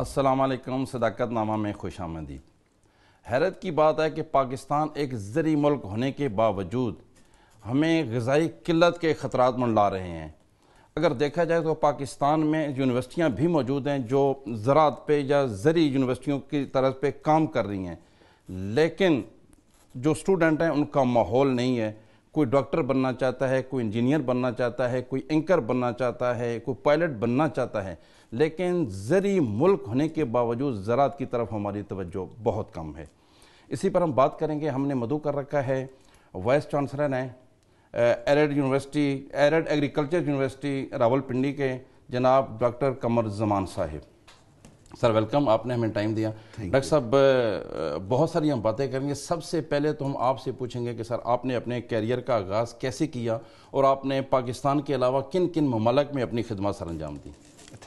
असलकम सदाकत नामा में खुश आमदीद हैरत की बात है कि पाकिस्तान एक ज़री मुल्क होने के बावजूद हमें गजाई किल्लत के ख़तरा मंडला रहे हैं अगर देखा जाए तो पाकिस्तान में यूनिवर्सिटियाँ भी मौजूद हैं जो ज़रात पे या ज़री यूनिवर्सिटियों की तरफ पे काम कर रही हैं लेकिन जो स्टूडेंट हैं उनका माहौल नहीं है कोई डॉक्टर बनना चाहता है कोई इंजीनियर बनना चाहता है कोई एंकर बनना चाहता है कोई पायलट बनना चाहता है लेकिन ज़री मुल्क होने के बावजूद ज़रात की तरफ हमारी तवज्जो बहुत कम है इसी पर हम बात करेंगे हमने मधु कर रखा है वाइस चांसलर हैं arid university arid agriculture university Rawalpindi के जनाब डॉक्टर कमर जमान साहिब सर वेलकम आपने हमें टाइम दिया डॉक्टर साहब बहुत सारी हम बातें करेंगे सबसे पहले तो हम आपसे पूछेंगे कि सर आपने अपने कैरियर का आगाज़ कैसे किया और आपने पाकिस्तान के अलावा किन किन ममालक में अपनी खिदमत सर अंजाम दी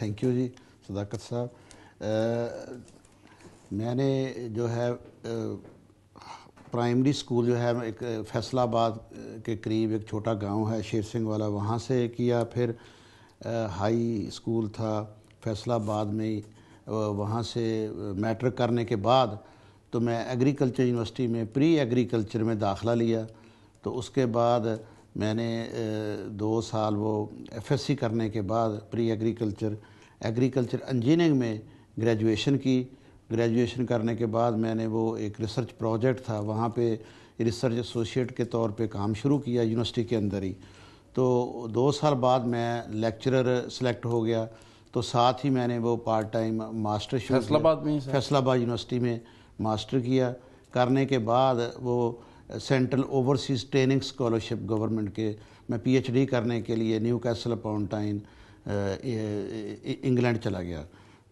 थैंक यू जी सदाकत साहब मैंने जो है प्राइमरी स्कूल जो है एक फैसलाबाद के करीब एक छोटा गांव है शेर सिंह वाला वहाँ से किया फिर हाई स्कूल था फैसलाबाद में वहाँ से मैट्रिक करने के बाद तो मैं एग्रीकल्चर यूनिवर्सिटी में प्री एग्रीकल्चर में दाखला लिया तो उसके बाद मैंने दो साल वो एफएससी करने के बाद प्री एग्रीकल्चर एग्रीकल्चर इंजीनियरिंग में ग्रेजुएशन की ग्रेजुएशन करने के बाद मैंने वो एक रिसर्च प्रोजेक्ट था वहाँ पे रिसर्च एसोसिएट के तौर पे काम शुरू किया यूनिवर्सिटी के अंदर ही तो दो साल बाद मैं लेक्चरर सेलेक्ट हो गया तो साथ ही मैंने वो पार्ट टाइम मास्टर फैसलाबाद में फैसलाबाद यूनिवर्सिटी में मास्टर किया करने के बाद वो central overseas training scholarship government के मैं पीएचडी करने के लिए न्यू कैसल अपाउंटाइन इंग्लैंड चला गया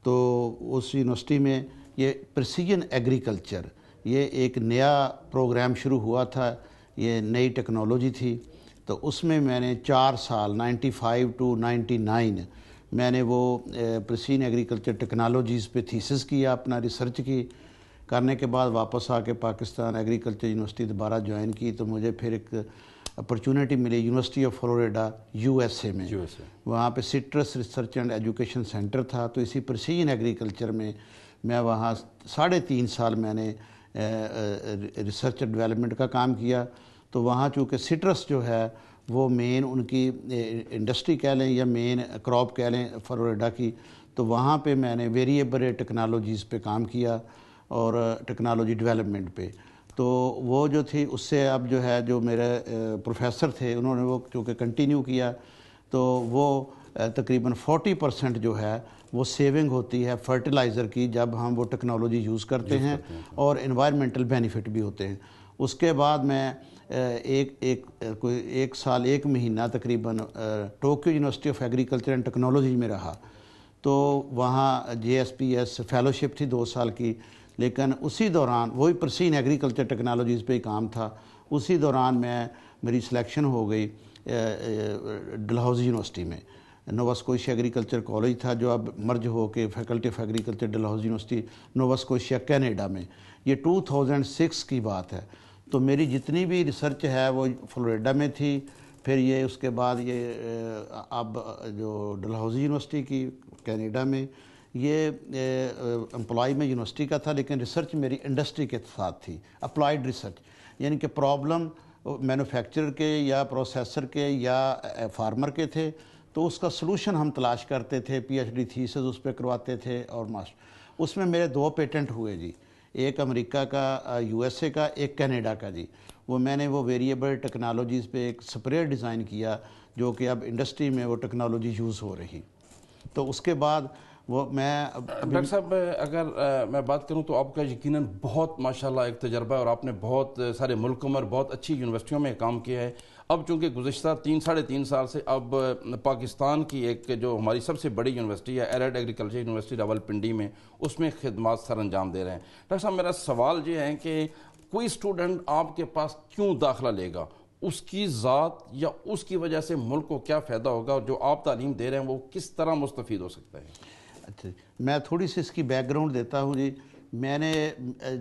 तो उस यूनिवर्सिटी में ये प्रसिजन एग्रीकल्चर ये एक नया प्रोग्राम शुरू हुआ था ये नई टेक्नोलॉजी थी तो उसमें मैंने चार साल 95 टू 99 मैंने वो प्रसीन एग्रीकल्चर टेक्नोलॉजीज़ पे थीसिस किया अपना रिसर्च की करने के बाद वापस आके पाकिस्तान एग्रीकल्चर यूनिवर्सिटी दोबारा ज्वाइन की तो मुझे फिर एक अपॉर्चुनिटी मिली यूनिवर्सिटी ऑफ फ्लोरिडा यूएसए में USA. वहाँ पे citrus research and education centre था तो इसी प्रसीन एग्रीकल्चर में मैं वहाँ साढ़े तीन साल मैंने रिसर्च डेवलपमेंट का काम किया तो वहाँ चूँकि सिट्रस जो है वो मेन उनकी इंडस्ट्री कह लें या मेन क्रॉप कह लें फलोरेडा की तो वहाँ पे मैंने वेरिएबल टेक्नोलॉजीज़ पे काम किया और टेक्नोलॉजी डेवलपमेंट पे तो वो जो थी उससे अब जो है जो मेरे प्रोफेसर थे उन्होंने वो चूँकि कंटिन्यू किया तो वो तकरीबन 40 परसेंट जो है वो सेविंग होती है फर्टिलाइज़र की जब हम वो टेक्नोलॉजी यूज़ करते, करते हैं और इन्वायरमेंटल बेनिफिट भी होते हैं उसके बाद मैं एक एक कोई एक साल एक महीना तकरीबन Tokyo university of agriculture and technology में रहा तो वहाँ J S P S fellowship थी दो साल की लेकिन उसी दौरान वही प्रसीन एग्रीकल्चर टेक्नोलॉजीज़ पे काम था उसी दौरान मैं मेरी सिलेक्शन हो गई डलहौजी यूनिवर्सिटी में नोवास्कोशिया एग्रीकल्चर कॉलेज था जो अब मर्ज हो के faculty of agriculture Dalhousie university Nova Scotia Canada में ये 2006 की बात है तो मेरी जितनी भी रिसर्च है वो फ्लोरिडा में थी फिर ये उसके बाद ये अब जो डलहौजी यूनिवर्सिटी की कैनेडा में ये एम्प्लॉय में यूनिवर्सिटी का था लेकिन रिसर्च मेरी इंडस्ट्री के साथ थी अप्लाइड रिसर्च यानी कि प्रॉब्लम मैन्युफैक्चरर के या प्रोसेसर के या फार्मर के थे तो उसका सलूशन हम तलाश करते थे पीएचडी थीसिस उस पर करवाते थे और मास्टर उसमें मेरे दो पेटेंट हुए जी एक अमेरिका का यूएसए का एक कनाडा का जी वो मैंने वो वेरिएबल टेक्नोलॉजीज़ पे एक स्प्रे डिज़ाइन किया जो कि अब इंडस्ट्री में वो टेक्नोलॉजी यूज़ हो रही तो उसके बाद वो मैं डॉक्टर साहब अगर आ, मैं बात करूं तो आपका यकीनन बहुत माशाल्लाह एक तजर्बा है और आपने बहुत सारे मुल्कों में बहुत अच्छी यूनिवर्सिटियों में काम किया है अब चूँकि गुज्त तीन साढ़े तीन साल से अब पाकिस्तान की एक जो हमारी सबसे बड़ी यूनिवर्सिटी है एरड एग्रीकल्चर यूनिवर्सिटी रावलपिंडी में उसमें खदमात सर अंजाम दे रहे हैं डॉक्टर साहब मेरा सवाल ये है कि कोई स्टूडेंट आपके पास क्यों दाखिला लेगा उसकी ज़ात या उसकी वजह से मुल्क को क्या फ़ायदा होगा और जो आप तालीम दे रहे हैं वो किस तरह मुस्तफ़ हो सकता है अच्छा मैं थोड़ी सी इसकी बैकग्राउंड देता हूँ जी मैंने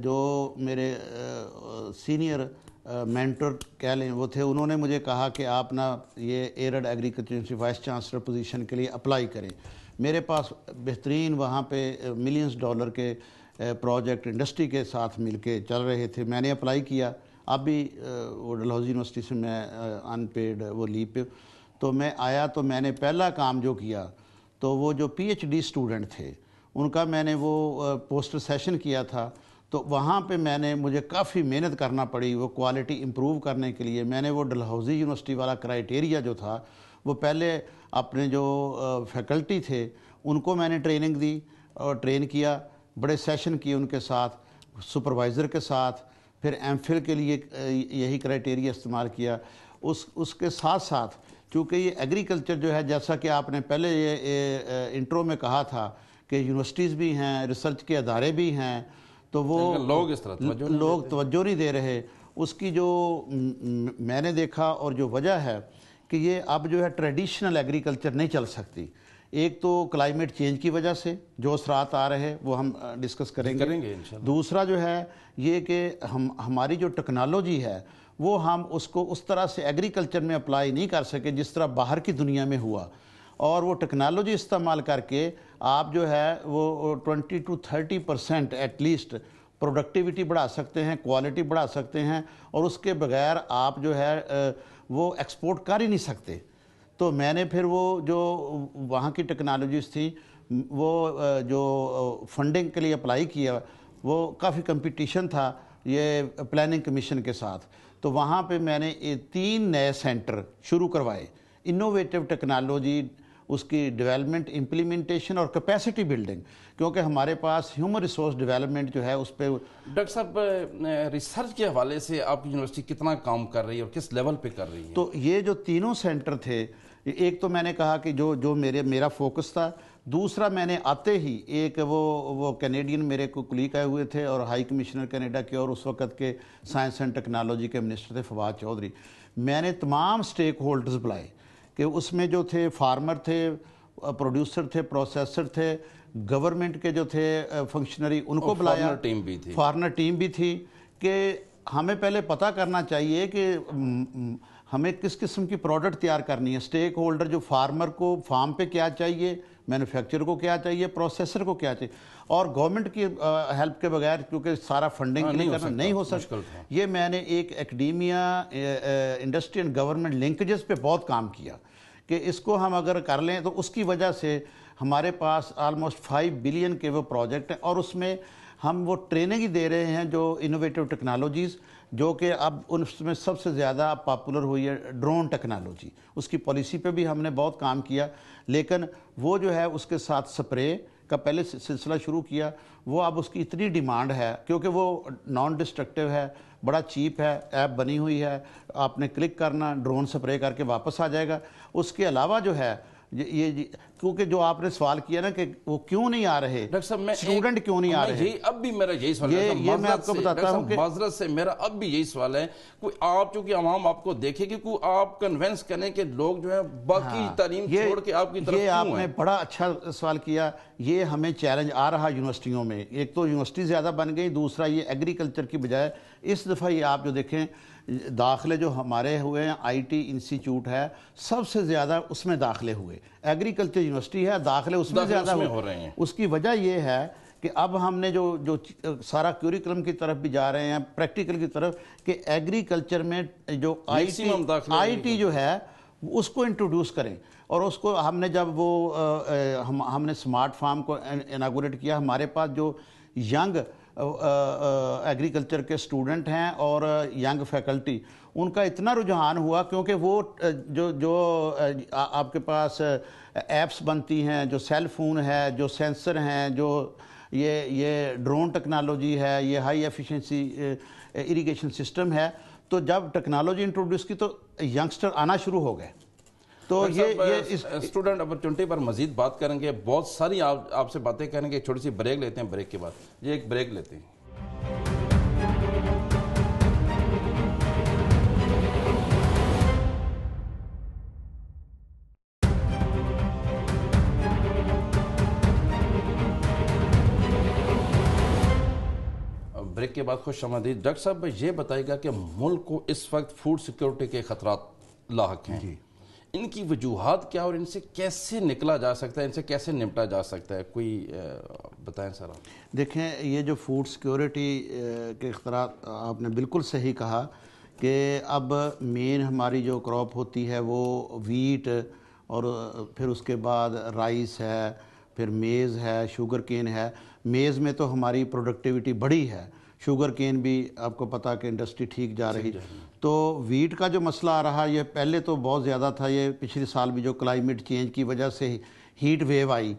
जो मेरे सीनियर मेंटर कह लें वो थे उन्होंने मुझे कहा कि आप ना ये arid agriculture university vice chancellor position के लिए अप्लाई करें मेरे पास बेहतरीन वहाँ पे मिलियंस डॉलर के प्रोजेक्ट इंडस्ट्री के साथ मिलके चल रहे थे मैंने अप्लाई किया अब भी वो डलहौजी यूनिवर्सिटी से मैं अनपेड वो लीव पे तो मैं आया तो मैंने पहला काम जो किया तो वो जो पी स्टूडेंट थे उनका मैंने वो पोस्टर सेशन किया था तो वहाँ पे मैंने मुझे काफ़ी मेहनत करना पड़ी वो क्वालिटी इम्प्रूव करने के लिए मैंने वो डलहौजी यूनिवर्सिटी वाला क्राइटेरिया जो था वो पहले अपने जो फैकल्टी थे उनको मैंने ट्रेनिंग दी और ट्रेन किया बड़े सेशन किए उनके साथ सुपरवाइज़र के साथ फिर एम के लिए यही क्राइटेरिया इस्तेमाल किया उस उसके साथ साथ चूँकि ये एग्रीकल्चर जो है जैसा कि आपने पहले ये, ये इंट्रो में कहा था कि यूनिवर्सिटीज़ भी हैं रिसर्च के अदारे भी हैं तो वो तो लोग इस तरह लोग तवज्जो नहीं दे रहे उसकी जो मैंने देखा और जो वजह है कि ये अब जो है ट्रेडिशनल एग्रीकल्चर नहीं चल सकती एक तो क्लाइमेट चेंज की वजह से जो असरात आ रहे हैं वो हम डिस्कस करेंगे करेंगे दूसरा जो है ये कि हम हमारी जो टेक्नोलॉजी है वो हम उसको उस तरह से एग्रीकल्चर में अप्लाई नहीं कर सके जिस तरह बाहर की दुनिया में हुआ और वो टेक्नोलॉजी इस्तेमाल करके आप जो है वो twenty two thirty percent at least productivity बढ़ा सकते हैं क्वालिटी बढ़ा सकते हैं और उसके बगैर आप जो है वो एक्सपोर्ट कर ही नहीं सकते तो मैंने फिर वो जो वहाँ की टेक्नोलॉजीज़ थी वो जो फंडिंग के लिए अप्लाई किया वो काफ़ी कंपटीशन था ये प्लानिंग कमीशन के साथ तो वहाँ पे मैंने ये तीन नए सेंटर शुरू करवाए इनोवेटिव टेक्नोलॉजी उसकी डेवलपमेंट इम्प्लीमेंटेशन और कैपेसिटी बिल्डिंग क्योंकि हमारे पास ह्यूमन रिसोर्स डेवलपमेंट जो है उस पर डॉक्टर साहब रिसर्च के हवाले से आपकी यूनिवर्सिटी कितना काम कर रही है और किस लेवल पे कर रही है तो ये जो तीनों सेंटर थे एक तो मैंने कहा कि जो जो मेरे मेरा फोकस था दूसरा मैंने आते ही एक वो वो कैनेडियन मेरे को कुलीक आए हुए थे और हाई कमिश्नर कनाडा के और उस वक्त के साइंस एंड टेक्नोलॉजी के मिनिस्टर थे फवाद चौधरी मैंने तमाम स्टेक होल्डर्स बुलाए कि उसमें जो थे फार्मर थे प्रोड्यूसर थे प्रोसेसर थे गवर्नमेंट के जो थे फंक्शनरी उनको बुलाया टीम भी थी फार्मर टीम भी थी कि हमें पहले पता करना चाहिए कि हमें किस किस्म की प्रोडक्ट तैयार करनी है स्टेक होल्डर जो फार्मर को फार्म पे क्या चाहिए मैनुफैक्चर को क्या चाहिए प्रोसेसर को क्या चाहिए और गवर्नमेंट की हेल्प के बगैर क्योंकि सारा फंडिंग हाँ, नहीं, नहीं करना नहीं हो सकता ये मैंने एक academia industry and government linkages पे बहुत काम किया कि इसको हम अगर कर लें तो उसकी वजह से हमारे पास आलमोस्ट फाइव बिलियन के वो प्रोजेक्ट हैं और उसमें हम वो ट्रेनिंग ही दे रहे हैं जो इनोवेटिव टेक्नोलॉजीज़ जो कि अब उसमें सबसे ज़्यादा पॉपुलर हुई है ड्रोन टेक्नोलॉजी उसकी पॉलिसी पे भी हमने बहुत काम किया लेकिन वो जो है उसके साथ स्प्रे का पहले सिलसिला शुरू किया वो अब उसकी इतनी डिमांड है क्योंकि वो नॉन डिस्ट्रक्टिव है बड़ा चीप है ऐप बनी हुई है आपने क्लिक करना ड्रोन स्प्रे करके वापस आ जाएगा उसके अलावा जो है ये ये क्योंकि जो आपने सवाल किया ना कि वो क्यों नहीं आ रहे स्टूडेंट क्यों नहीं आ रहे यही अब भी मेरा यही सवाल ये, ये मैं आपको बताता हूँ माजरत से मेरा अब भी यही सवाल है कोई आप चूंकि आवाम आपको देखेगी कोई आप कन्वेंस करें कि लोग जो है बाकी हाँ, तालीम छोड़ के आपकी तरफ ये आपने बड़ा अच्छा सवाल किया ये हमें चैलेंज आ रहा यूनिवर्सिटियों में एक तो यूनिवर्सिटी ज़्यादा बन गई दूसरा ये एग्रीकल्चर की बजाय इस दफ़ा ये आप जो देखें दाखिले जो हमारे हुए हैं आईटी इंस्टीट्यूट है सबसे ज़्यादा उसमें दाखिले हुए एग्रीकल्चर यूनिवर्सिटी है दाखिले उसमें ज़्यादा हो रहे हैं उसकी वजह यह है कि अब हमने जो जो सारा क्यूरिकुलम की तरफ भी जा रहे हैं प्रैक्टिकल की तरफ कि एग्रीकल्चर में जो आई आईटी जो है उसको इंट्रोड्यूस करें और उसको हमने जब वो आ, हम हमने स्मार्ट फार्म को इनागोरेट किया हमारे पास जो यंग एग्रीकल्चर के स्टूडेंट हैं और यंग फैकल्टी उनका इतना रुझान हुआ क्योंकि वो जो जो आ, आपके पास ऐप्स बनती हैं जो सेल फोन है जो सेंसर हैं जो ये ये ड्रोन टेक्नोलॉजी है ये हाई एफिशिएंसी इरिगेशन सिस्टम है तो जब टेक्नोलॉजी इंट्रोड्यूस की तो यंगस्टर आना शुरू हो गए तो ये ये स्टूडेंट अपॉर्चुनिटी पर मजीद बात करेंगे बहुत सारी आपसे आप बातें करेंगे छोटी सी ब्रेक लेते हैं ब्रेक के बाद ये एक ब्रेक लेते हैं ब्रेक के बाद खुश आमदी डॉक्टर साहब ये बताएगा कि मुल्क को इस वक्त फूड सिक्योरिटी के खतरा लाक हैं इनकी वजूहत क्या और इनसे कैसे निकला जा सकता है इनसे कैसे निपटा जा सकता है कोई बताएं सर आप देखें ये जो फूड सिक्योरिटी के अख्तरा आपने बिल्कुल सही कहा कि अब मेन हमारी जो क्रॉप होती है वो वीट और फिर उसके बाद राइस है फिर मेज़ है शुगर केन है मेज़ में तो हमारी प्रोडक्टिविटी बढ़ी है शुगर केन भी आपको पता कि इंडस्ट्री ठीक जा रही तो वीट का जो मसला आ रहा ये पहले तो बहुत ज़्यादा था ये पिछले साल भी जो क्लाइमेट चेंज की वजह से हीट वेव आई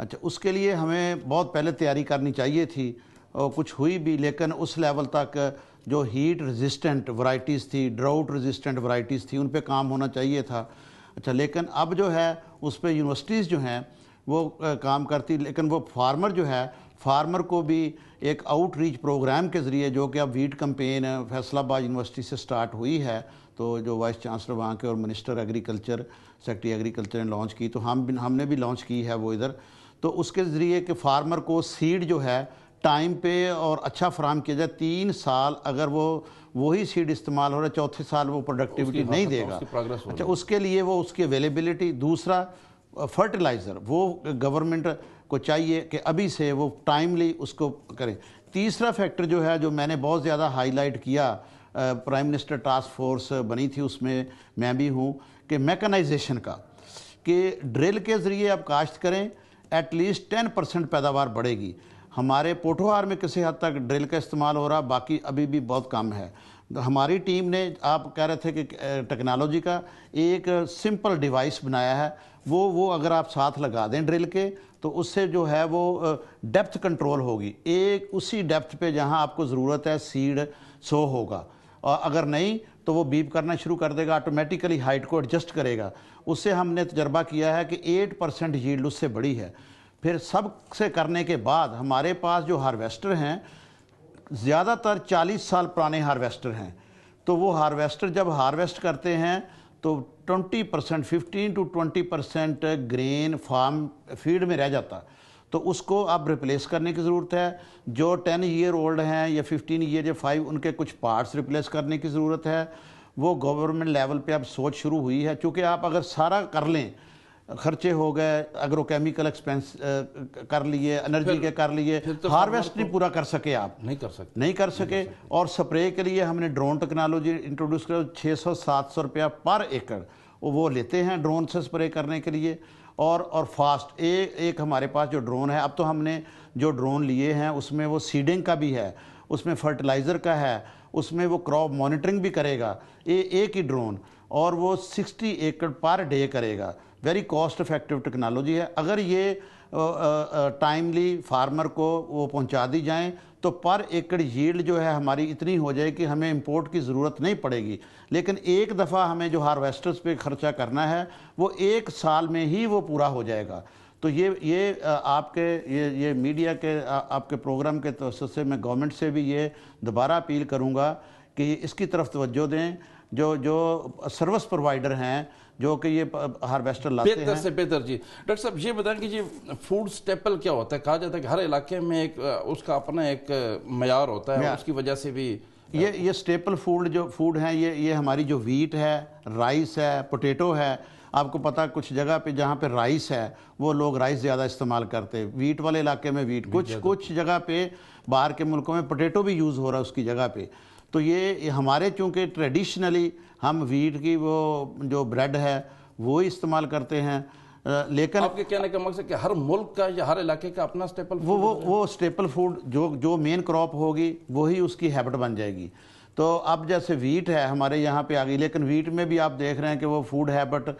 अच्छा उसके लिए हमें बहुत पहले तैयारी करनी चाहिए थी और कुछ हुई भी लेकिन उस लेवल तक जो हीट रेजिस्टेंट वराइटीज़ थी ड्राउट रेजिस्टेंट वराइटीज़ थी उन पर काम होना चाहिए था अच्छा लेकिन अब जो है उस पर यूनिवर्सिटीज़ जो हैं वो काम करती लेकिन वो फार्मर जो है फार्मर को भी एक आउटरीच प्रोग्राम के ज़रिए जो कि अब वीट कम्पेन फैसलाबाद यूनिवर्सिटी से स्टार्ट हुई है तो जो वाइस चांसलर वहाँ के और मिनिस्टर एग्रीकल्चर सेक्रेटरी एग्रीकल्चर ने लॉन्च की तो हम हमने भी लॉन्च की है वो इधर तो उसके ज़रिए कि फार्मर को सीड जो है टाइम पे और अच्छा फ्राहम किया जाए तीन साल अगर वो वही सीड इस्तेमाल हो रहा है चौथे साल वो प्रोडक्टिविटी हाँ, नहीं हाँ, देगा अच्छा उसके लिए वो उसकी अवेलेबिलिटी दूसरा फर्टिलाइज़र वो गवर्नमेंट को चाहिए कि अभी से वो टाइमली उसको करें तीसरा फैक्टर जो है जो मैंने बहुत ज़्यादा हाईलाइट किया प्राइम मिनिस्टर टास्क फोर्स बनी थी उसमें मैं भी हूँ कि मैकेनाइजेशन का कि ड्रिल के ज़रिए आप काश्त करें एटलीस्ट टेन परसेंट पैदावार बढ़ेगी हमारे पोठोहार में किसी हद तक ड्रिल का इस्तेमाल हो रहा बाकी अभी भी बहुत कम है तो हमारी टीम ने आप कह रहे थे कि टेक्नोलॉजी का एक सिंपल डिवाइस बनाया है वो वो अगर आप साथ लगा दें ड्रिल के तो उससे जो है वो डेप्थ कंट्रोल होगी एक उसी डेप्थ पे जहाँ आपको ज़रूरत है सीड सो होगा और अगर नहीं तो वो बीप करना शुरू कर देगा ऑटोमेटिकली हाइट को एडजस्ट करेगा उससे हमने तजर्बा किया है कि एट परसेंट यील्ड उससे बड़ी है फिर सब से करने के बाद हमारे पास जो हारवेस्टर हैं ज़्यादातर चालीस साल पुराने हारवेस्टर हैं तो वो हारवेस्टर जब हारवेस्ट करते हैं तो 20 percent fifteen to 20 percent grain from field में रह जाता तो उसको अब रिप्लेस करने की ज़रूरत है जो 10 ईयर ओल्ड हैं या 15 ईयर या फाइव उनके कुछ पार्ट्स रिप्लेस करने की ज़रूरत है वो गवर्नमेंट लेवल पे अब सोच शुरू हुई है क्योंकि आप अगर सारा कर लें खर्चे हो गए एग्रोकेमिकल एक्सपेंस कर लिए एनर्जी के कर लिए तो हार्वेस्ट नहीं पूरा कर सके आप नहीं कर सके नहीं कर सके और स्प्रे के लिए हमने ड्रोन टेक्नोलॉजी इंट्रोड्यूस कर छः सौ सात सौ रुपया पर एकड़ वो लेते हैं ड्रोन से स्प्रे करने के लिए और और फास्ट ए, एक हमारे पास जो ड्रोन है अब तो हमने जो ड्रोन लिए हैं उसमें वो सीडिंग का भी है उसमें फर्टिलाइज़र का है उसमें वो क्रॉप मॉनिटरिंग भी करेगा ए एक ही ड्रोन और वो 60 एकड़ पर डे करेगा वेरी कॉस्ट इफेक्टिव टेक्नोलॉजी है अगर ये टाइमली फार्मर को वो पहुंचा दी जाएं तो पर एकड़ यील्ड जो है हमारी इतनी हो जाए कि हमें इंपोर्ट की ज़रूरत नहीं पड़ेगी लेकिन एक दफ़ा हमें जो हार्वेस्टर्स पे खर्चा करना है वो एक साल में ही वो पूरा हो जाएगा तो ये ये आपके ये ये मीडिया के आ, आपके प्रोग्राम के तसर से मैं गवर्नमेंट से भी ये दोबारा अपील करूँगा कि इसकी तरफ तोज्जो दें जो जो सर्विस प्रोवाइडर हैं जो कि ये हार्वेस्टर लाते बेहतर से बेहतर जी डॉक्टर साहब ये बताएं कि जी फूड स्टेपल क्या होता है कहा जाता है कि हर इलाके में एक उसका अपना एक मैार होता है उसकी वजह से भी ये ये स्टेपल फूड जो फूड हैं ये ये हमारी जो वीट है राइस है पोटैटो है आपको पता कुछ जगह पे जहाँ पे राइस है वो लोग राइस ज़्यादा इस्तेमाल करते हैं वीट वाले इलाके में वीट कुछ कुछ जगह पे बाहर के मुल्कों में पोटैटो भी यूज़ हो रहा है उसकी जगह पे तो ये हमारे चूँकि ट्रेडिशनली हम वीट की वो जो ब्रेड है वो इस्तेमाल करते हैं लेकिन आपके कहने का मकसद कि हर मुल्क का या हर इलाके का अपना स्टेपल वो वो वो स्टेपल फूड जो जो मेन क्रॉप होगी वही उसकी हैबिट बन जाएगी तो अब जैसे वीट है हमारे यहाँ पे आ गई लेकिन वीट में भी आप देख रहे हैं कि वो फूड हैबिट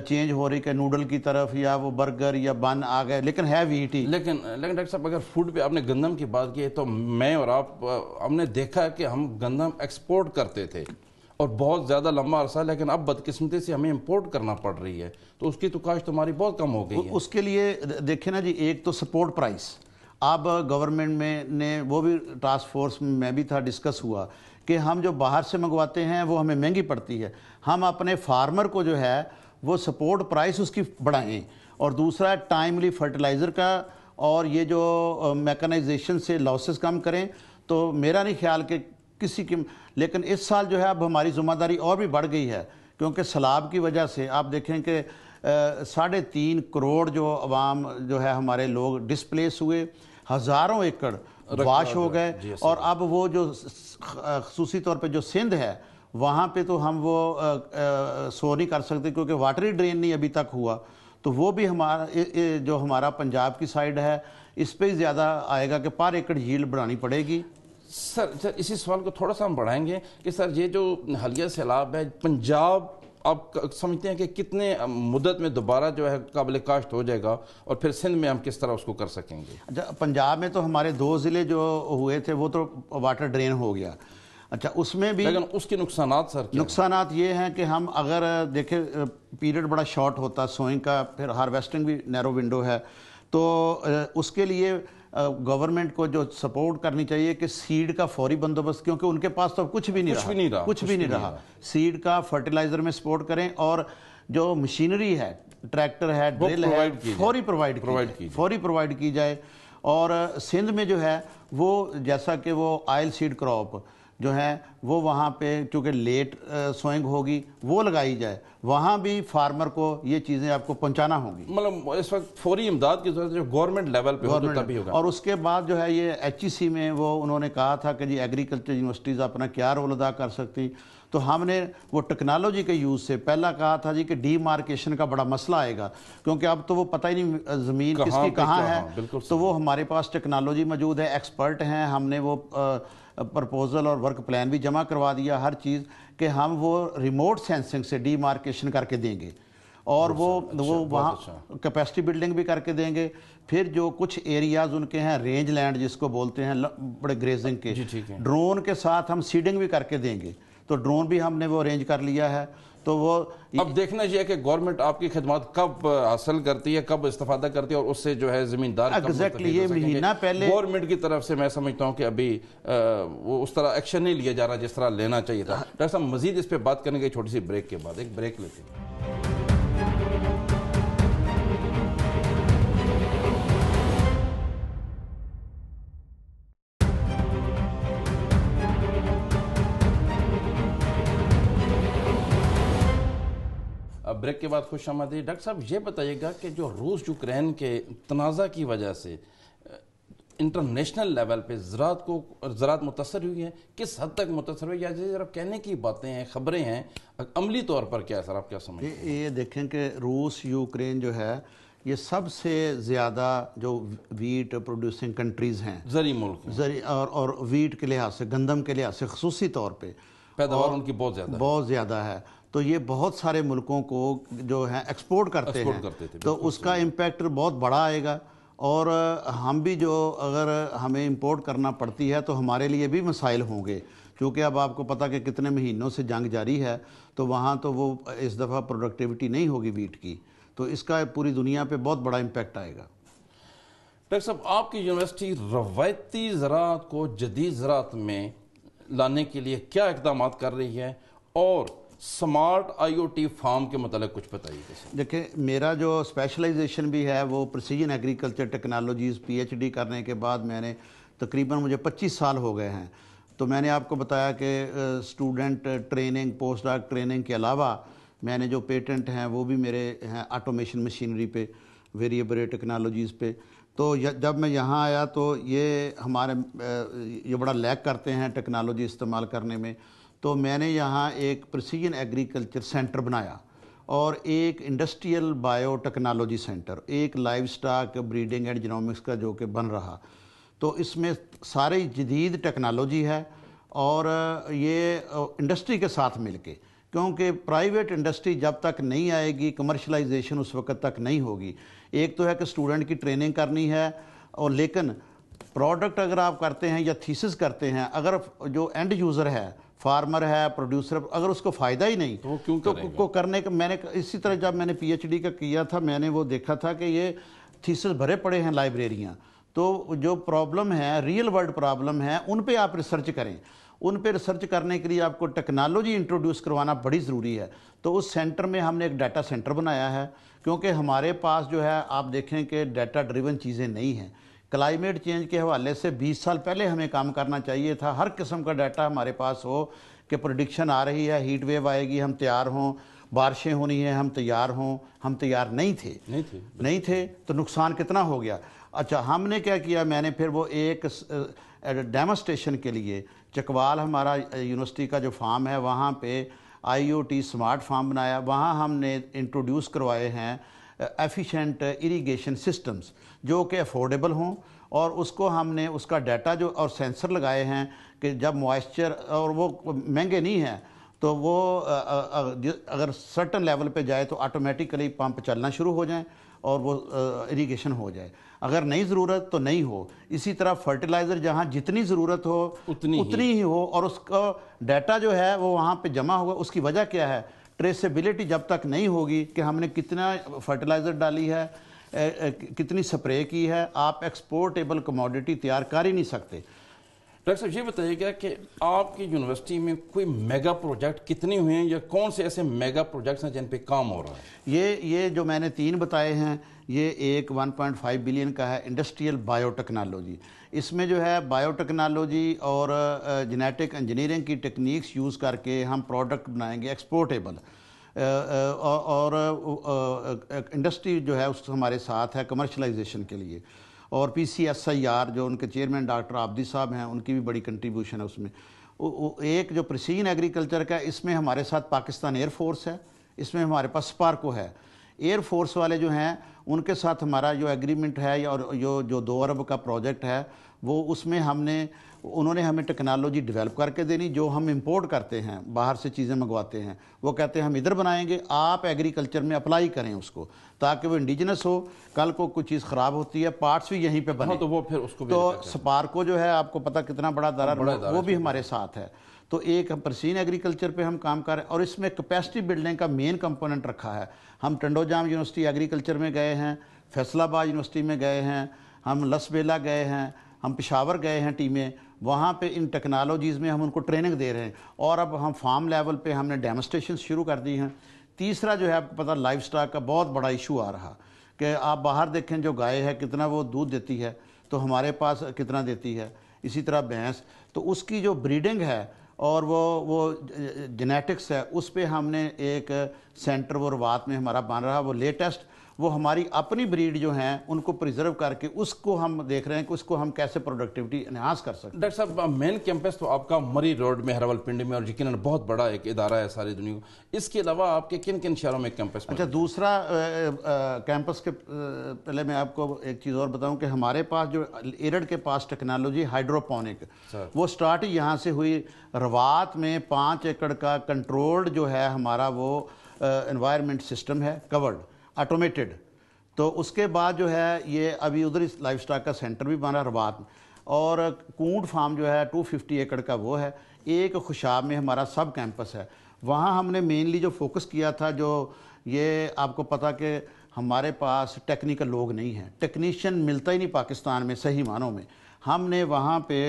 चेंज हो रही है नूडल की तरफ या वो बर्गर या बन आ गए लेकिन है वीट ही लेकिन लेकिन डॉक्टर साहब अगर फूड पे आपने गंदम की बात की तो मैं और आप हमने देखा कि हम गंदम एक्सपोर्ट करते थे और बहुत ज़्यादा लंबा अरसा लेकिन अब बदकिस्मती से हमें इम्पोर्ट करना पड़ रही है तो उसकी तो काश तुम्हारी बहुत कम हो गई है उसके लिए देखे ना जी एक तो सपोर्ट प्राइस अब गवर्नमेंट में ने वो भी टास्क फोर्स में भी था डिस्कस हुआ कि हम जो बाहर से मंगवाते हैं वो हमें महंगी पड़ती है हम अपने फार्मर को जो है वो सपोर्ट प्राइस उसकी बढ़ाएं और दूसरा टाइमली फर्टिलाइज़र का और ये जो मैकेनाइजेशन से लॉसेस कम करें तो मेरा नहीं ख्याल कि किसी की लेकिन इस साल जो है अब हमारी जिम्मेदारी और भी बढ़ गई है क्योंकि सलाब की वजह से आप देखें कि साढ़े तीन करोड़ जो आवाम जो है हमारे लोग डिसप्लेस हुए हज़ारों एकड़ वाश हो गए और अब वो जो खसूसी तौर पर जो सिंध है वहाँ पे तो हम वो सो नहीं कर सकते क्योंकि वाटरी ड्रेन नहीं अभी तक हुआ तो वो भी हमारा ए, ए, जो हमारा पंजाब की साइड है इस पर ज़्यादा आएगा कि पर एकड़ झील बढ़ानी पड़ेगी सर सर इसी सवाल को थोड़ा सा हम बढ़ाएंगे कि सर ये जो हलिया सैलाब है पंजाब आप समझते हैं कि कितने मुदत में दोबारा जो है काबिल काश्त हो जाएगा और फिर सिंध में हम किस तरह उसको कर सकेंगे अच्छा, पंजाब में तो हमारे दो ज़िले जो हुए थे वो तो वाटर ड्रेन हो गया अच्छा उसमें भी लेकिन उसके नुकसान सर नुकसान ये हैं कि हम अगर देखें पीरियड बड़ा शॉर्ट होता है सोइंग का फिर हार्वेस्टिंग भी नैरो विंडो है तो उसके लिए गवर्नमेंट को जो सपोर्ट करनी चाहिए कि सीड का फौरी बंदोबस्त क्योंकि उनके पास तो कुछ भी नहीं कुछ रहा भी नहीं रहा कुछ भी नहीं रहा सीड का फर्टिलाइजर में सपोर्ट करें और जो मशीनरी है ट्रैक्टर है ड्रिल है फौरी प्रोवाइड प्रोवाइड की फौरी प्रोवाइड की जाए और सिंध में जो है वो जैसा कि वो आयल सीड क्रॉप जो हैं वो वहाँ पे क्योंकि लेट सोइंग होगी वो लगाई जाए वहाँ भी फार्मर को ये चीज़ें आपको पहुँचाना होगी मतलब इस वक्त फौरी इमदाद की जरूरत जो गवर्नमेंट लेवल पे गवर्नमेंट तो तभी होगा और उसके बाद जो है ये एच e में वो उन्होंने कहा था कि जी एग्रीकल्चर यूनिवर्सिटीज़ अपना क्या रोल अदा कर सकती तो हमने वो टेक्नोलॉजी के यूज़ से पहला कहा था जी कि डीमार्केशन का बड़ा मसला आएगा क्योंकि अब तो वो पता ही नहीं ज़मीन किसकी कहाँ है तो वो हमारे पास टेक्नोलॉजी मौजूद है एक्सपर्ट हैं हमने वो आ, प्रपोज़ल और वर्क प्लान भी जमा करवा दिया हर चीज़ कि हम वो रिमोट सेंसिंग से डीमार्केशन करके देंगे और वो अच्छा, वो अच्छा, वहाँ कैपेसिटी अच्छा। बिल्डिंग भी करके देंगे फिर जो कुछ एरियाज उनके हैं रेंज लैंड जिसको बोलते हैं बड़े ग्रेजिंग के ड्रोन के साथ हम सीडिंग भी करके देंगे तो ड्रोन भी हमने वो अरेंज कर लिया है तो वो अब देखना चाहिए कि गवर्नमेंट आपकी खिदमत कब हासिल करती है कब इस्तेफा करती है और उससे जो है जमींदार एग्जैक्टली ये महीना पहले गवर्नमेंट की तरफ से मैं समझता हूँ कि अभी आ, वो उस तरह एक्शन नहीं लिया जा रहा जिस तरह लेना चाहिए था हाँ। डॉक्टर साहब मजीद इस पर बात करने छोटी सी ब्रेक के बाद एक ब्रेक लेते हैं ब्रेक के बाद खुश आमदी डॉक्टर साहब ये बताइएगा कि जो रूस यूक्रेन के तनाज़ा की वजह से इंटरनेशनल लेवल पे ज़रात को ज़रात मुतासर हुई है किस हद तक मुतासर हुई या जरा कहने की बातें हैं खबरें हैं अमली तौर पर क्या है सर आप क्या समझते हैं ये देखें कि रूस यूक्रेन जो है ये सबसे ज़्यादा जो वीट प्रोड्यूसिंग कंट्रीज़ हैं जरी मुल्क जरी और, और वीट के लिहाज से गंदम के लिहाज से खसूसी तौर पर पैदावार उनकी बहुत ज़्यादा बहुत ज़्यादा है तो ये बहुत सारे मुल्कों को जो है एक्सपोर्ट करते हैं करते थे, तो उसका इम्पैक्ट बहुत बड़ा आएगा और हम भी जो अगर हमें इम्पोर्ट करना पड़ती है तो हमारे लिए भी मसाइल होंगे क्योंकि अब आपको पता कि कितने महीनों से जंग जारी है तो वहाँ तो वो इस दफ़ा प्रोडक्टिविटी नहीं होगी वीट की तो इसका पूरी दुनिया पे बहुत बड़ा इम्पैक्ट आएगा डॉक्टर साहब आपकी यूनिवर्सिटी रवायती ज़रात को जदीद ज़रात में लाने के लिए क्या इकदाम कर रही है और स्मार्ट आईओटी फार्म के मतलब कुछ बताइए देखिए मेरा जो स्पेशलाइजेशन भी है वो प्रिसीजन एग्रीकल्चर टेक्नोलॉजीज़ पीएचडी करने के बाद मैंने तकरीबन मुझे 25 साल हो गए हैं तो मैंने आपको बताया कि student training post doc training के अलावा मैंने जो पेटेंट हैं वो भी मेरे हैं ऑटोमेशन मशीनरी पे वेरिएबल टेक्नोलॉजीज़ पे तो जब मैं यहाँ आया तो ये हमारे ये बड़ा लैक करते हैं टेक्नोलॉजी इस्तेमाल करने में तो मैंने यहाँ एक प्रसिजन एग्रीकल्चर सेंटर बनाया और एक इंडस्ट्रियल बायोटेक्नोलॉजी सेंटर एक livestock breeding and genomics का जो कि बन रहा तो इसमें सारी जदीद टेक्नोलॉजी है और ये इंडस्ट्री के साथ मिलके क्योंकि प्राइवेट इंडस्ट्री जब तक नहीं आएगी कमर्शलाइजेशन उस वक्त तक नहीं होगी एक तो है कि स्टूडेंट की ट्रेनिंग करनी है और लेकिन प्रोडक्ट अगर आप करते हैं या थीसिस करते हैं अगर जो एंड यूज़र है फार्मर है प्रोड्यूसर अगर उसको फ़ायदा ही नहीं तो क्यों तो को करने का मैंने इसी तरह जब मैंने पीएचडी का किया था मैंने वो देखा था कि ये थीसिस भरे पड़े हैं लाइब्रेरियाँ तो जो प्रॉब्लम है रियल वर्ल्ड प्रॉब्लम है उन पर आप रिसर्च करें उन पर रिसर्च करने के लिए आपको टेक्नोलॉजी इंट्रोड्यूस करवाना बड़ी ज़रूरी है तो उस सेंटर में हमने एक डाटा सेंटर बनाया है क्योंकि हमारे पास जो है आप देखें कि डाटा ड्रिवन चीज़ें नहीं हैं क्लाइमेट चेंज के हवाले से 20 साल पहले हमें काम करना चाहिए था हर किस्म का डाटा हमारे पास हो कि प्रोडिक्शन आ रही है हीट वेव आएगी हम तैयार हों बारिशें होनी हैं हम तैयार हों हम तैयार नहीं थे नहीं थे नहीं थे तो नुकसान कितना हो गया अच्छा हमने क्या किया मैंने फिर वो एक डेमोस्ट्रेशन के लिए चकवाल हमारा यूनिवर्सिटी का जो फार्म है वहाँ पे आईओटी स्मार्ट फार्म बनाया वहाँ हमने इंट्रोड्यूस करवाए हैं एफिशिएंट इरिगेशन सिस्टम्स जो कि अफोर्डेबल हों और उसको हमने उसका डाटा जो और सेंसर लगाए हैं कि जब मॉइस्चर और वो महंगे नहीं हैं तो वो अगर सर्टन लेवल पे जाए तो ऑटोमेटिकली पंप चलना शुरू हो जाए और वो इरिगेशन हो जाए अगर नहीं ज़रूरत तो नहीं हो इसी तरह फर्टिलाइज़र जहाँ जितनी ज़रूरत हो उतनी उतनी ही, ही हो और उसका डाटा जो है वो वहाँ पे जमा होगा उसकी वजह क्या है ट्रेसेबिलिटी जब तक नहीं होगी कि हमने कितना फर्टिलाइज़र डाली है कितनी स्प्रे की है आप एक्सपोर्टेबल कमोडिटी तैयार कर ही नहीं सकते डॉक्टर साहब ये बताइएगा कि आपकी यूनिवर्सिटी में कोई मेगा प्रोजेक्ट कितने हुए हैं या कौन से ऐसे मेगा प्रोजेक्ट्स हैं जिन पे काम हो रहा है ये ये जो मैंने तीन बताए हैं ये एक 1.5 बिलियन का है इंडस्ट्रियल बायोटेक्नोलॉजी इसमें जो है बायोटेक्नोलॉजी और जेनेटिक इंजीनियरिंग की टेक्निक्स यूज़ करके हम प्रोडक्ट बनाएंगे एक्सपोर्टेबल और इंडस्ट्री जो है उस हमारे साथ है कमर्शलाइजेशन के लिए और P C S I R जो उनके चेयरमैन डॉक्टर आबदी साहब हैं उनकी भी बड़ी कंट्रीब्यूशन है उसमें एक जो प्रसीन एग्रीकल्चर का इसमें हमारे साथ पाकिस्तान एयरफोर्स है इसमें हमारे पास स्पार्को है एयरफोर्स वाले जो हैं उनके साथ हमारा जो एग्रीमेंट है और जो जो दो अरब का प्रोजेक्ट है वो उसमें हमने उन्होंने हमें टेक्नोलॉजी डेवलप करके देनी जो हम इंपोर्ट करते हैं बाहर से चीज़ें मंगवाते हैं वो कहते हैं हम इधर बनाएंगे आप एग्रीकल्चर में अप्लाई करें उसको ताकि वो इंडिजिनस हो कल को कुछ चीज़ ख़राब होती है पार्ट्स भी यहीं पे बने हाँ, तो वो फिर उसको तो स्पार्को जो है आपको पता कितना बड़ा दारा वो भी हमारे साथ है तो एक प्रसीन एग्रीकल्चर पे हम काम कर रहे हैं और इसमें कैपेसिटी बिल्डिंग का मेन कंपोनेंट रखा है हम टंडोजाम यूनिवर्सिटी एग्रीकल्चर में गए हैं फैसलाबाद यूनिवर्सिटी में गए हैं हम लसबेला गए हैं हम पिशावर गए हैं टीमें वहाँ पे इन टेक्नोलॉजीज़ में हम उनको ट्रेनिंग दे रहे हैं और अब हम फार्म लेवल पे हमने डेमोस्ट्रेशन शुरू कर दी हैं तीसरा जो है आपको पता लाइफ स्टाक का बहुत बड़ा इशू आ रहा कि आप बाहर देखें जो गाय है कितना वो दूध देती है तो हमारे पास कितना देती है इसी तरह भैंस तो उसकी जो ब्रीडिंग है और वो वो जेनेटिक्स है उस पर हमने एक सेंटर वो रवात में हमारा बन रहा वो लेटेस्ट वो हमारी अपनी ब्रीड जो हैं उनको प्रिजर्व करके उसको हम देख रहे हैं कि उसको हम कैसे प्रोडक्टिविटी इन्हांस कर सकते हैं डॉक्टर साहब मेन कैंपस तो आपका मरी रोड में हरवल पिंडी में और यकीन बहुत बड़ा एक इदारा है सारी दुनिया को इसके अलावा आपके किन किन शहरों में कैंपस अच्छा दूसरा कैंपस के पहले मैं आपको एक चीज़ और बताऊँ कि हमारे पास जो एरड के पास टेक्नोलॉजी हाइड्रोपोनिक वो स्टार्ट यहाँ से हुई रवात में पाँच एकड़ का कंट्रोल्ड जो है हमारा वो इन्वायरमेंट सिस्टम है कवर्ड ऑटोमेटेड तो उसके बाद जो है ये अभी उधर इस लाइफ स्टाक का सेंटर भी बना रबात और कूट फार्म जो है 250 एकड़ का वो है एक खुशाब में हमारा सब कैंपस है वहाँ हमने मेनली जो फोकस किया था जो ये आपको पता कि हमारे पास टेक्निकल लोग नहीं हैं टेक्नीशियन मिलता ही नहीं पाकिस्तान में सही मानों में हमने वहाँ पे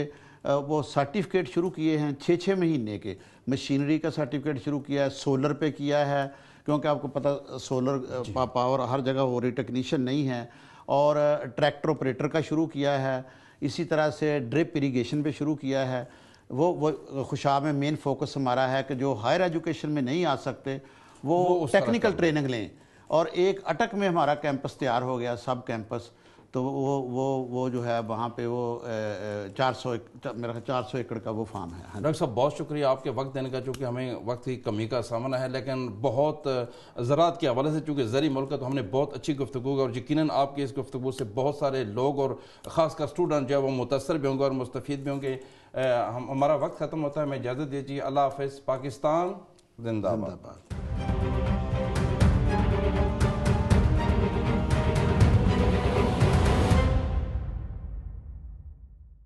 वो सर्टिफिकेट शुरू किए हैं छः छः महीने के मशीनरी का सर्टिफिकेट शुरू किया है सोलर पे किया है क्योंकि आपको पता सोलर पावर हर जगह हो रही टेक्नीशियन नहीं है और ट्रैक्टर ऑपरेटर का शुरू किया है इसी तरह से ड्रिप इरीगेशन पर शुरू किया है वो वो खुशाब में मेन फोकस हमारा है कि जो हायर एजुकेशन में नहीं आ सकते वो, वो टेक्निकल ट्रेनिंग लें और एक अटक में हमारा कैंपस तैयार हो गया सब कैंपस तो वो वो वो जो है वहाँ पे वो चार सौ मेरा चार सौ एकड़ का वो फार्म है हाँ डॉक्टर साहब बहुत शुक्रिया आपके वक्त देने का चूँकि हमें वक्त की कमी का सामना है लेकिन बहुत ज़रात के हवाले से चूँकि ज़रिए मुल्क है तो हमने बहुत अच्छी गुफ्तु और यकीन आपकी इस गुफ्तु से बहुत सारे लोग और ख़ासकर स्टूडेंट जो है वो मुतासर भी होंगे और मुस्तफ़ भी होंगे हम हमारा वक्त ख़त्म होता है हमें इजाज़त दीजिए अल्लाह हाफ पाकिस्तान जिंदाबाद